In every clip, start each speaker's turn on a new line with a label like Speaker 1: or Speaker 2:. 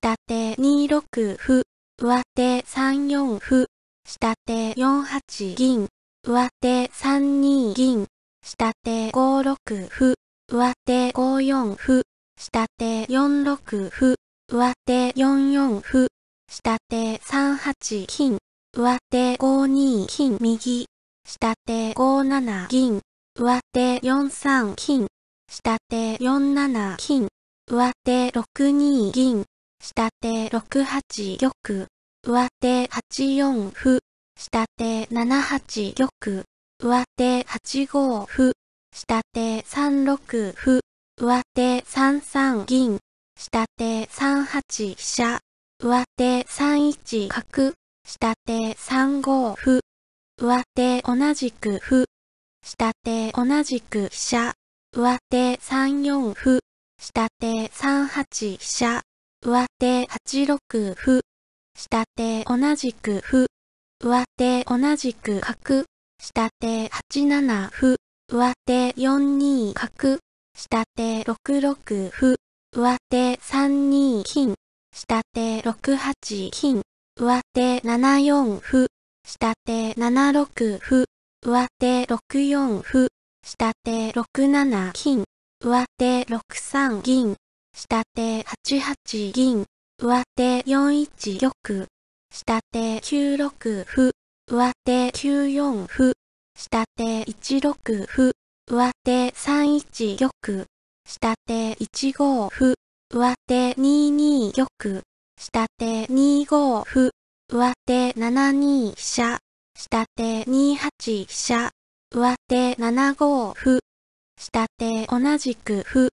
Speaker 1: 下手2 6歩、上手3 4歩、下手4 8銀、上手3 2銀、下手5 6歩、上手5 4歩、下手4 6歩、上手4 4歩、下手3 8金、上手5 2金右、下手5 7銀、上手4 3金、下手4 7金、上手6 2銀、下手6八玉、上手8四歩、下手7八玉、上手8五歩、下手3六歩、上手3三銀、下手3八飛車、上手3一角、下手3五歩、上手同じく歩、下手同じく飛車、上手3四歩、下手3八飛車、上手8六歩、下手同じく歩、上手同じく角、下手8七歩、上手4二角、下手6六歩、上手3二金、下手6八金、上手7四歩、下手7六歩、上手6四歩、下手6七金、上手6三銀、下手8八銀、上手4一玉、下手9六歩、上手9四歩、下手1六歩、上手3一玉、下手1五歩、上手2二玉、下手2五歩、上手7二飛車、下手2八飛車、上手7五歩、下手同じく歩、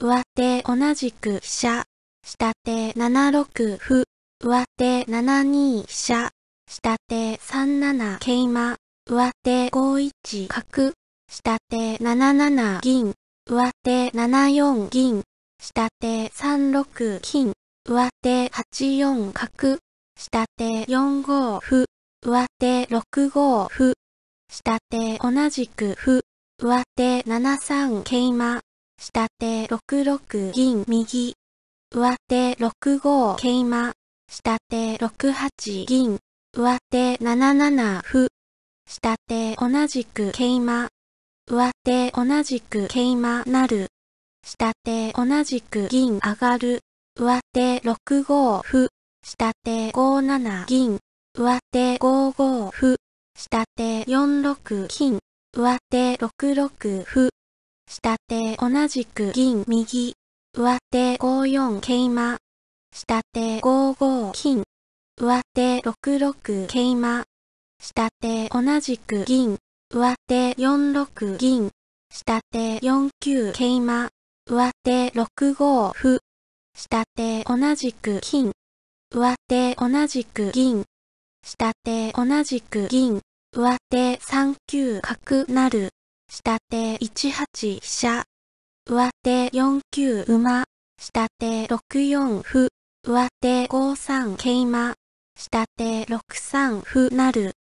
Speaker 1: 上手同じく飛車、下手7六歩、上手7二飛車、下手3七桂馬、上手5一角、下手7七銀、上手7四銀、下手3六金、上手8四角、下手4五歩、上手6五歩、下手同じく歩、上手7三桂馬、下手6六銀右。上手6五桂馬。下手6八銀。上手7七歩。下手同じく桂馬。上手同じく桂馬なる。下手同じく銀上がる。上手6五歩。下手5七銀。上手5五歩。下手4六金。上手6六歩。下手同じく銀右。上手5四桂馬。下手5五金。上手6六桂馬。下手同じく銀。上手4六銀。下手4九桂馬。上手6五歩。下手同じく金。上手同じく銀。下手同じく銀。上手3九角なる。下手1八飛車。上手4九馬。下手6四歩。上手5三桂馬。下手6三歩る。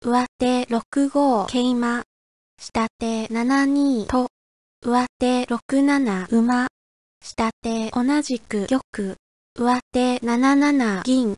Speaker 1: 上手6五桂馬。下手7二と。上手6七馬。下手同じく玉。上手7七銀。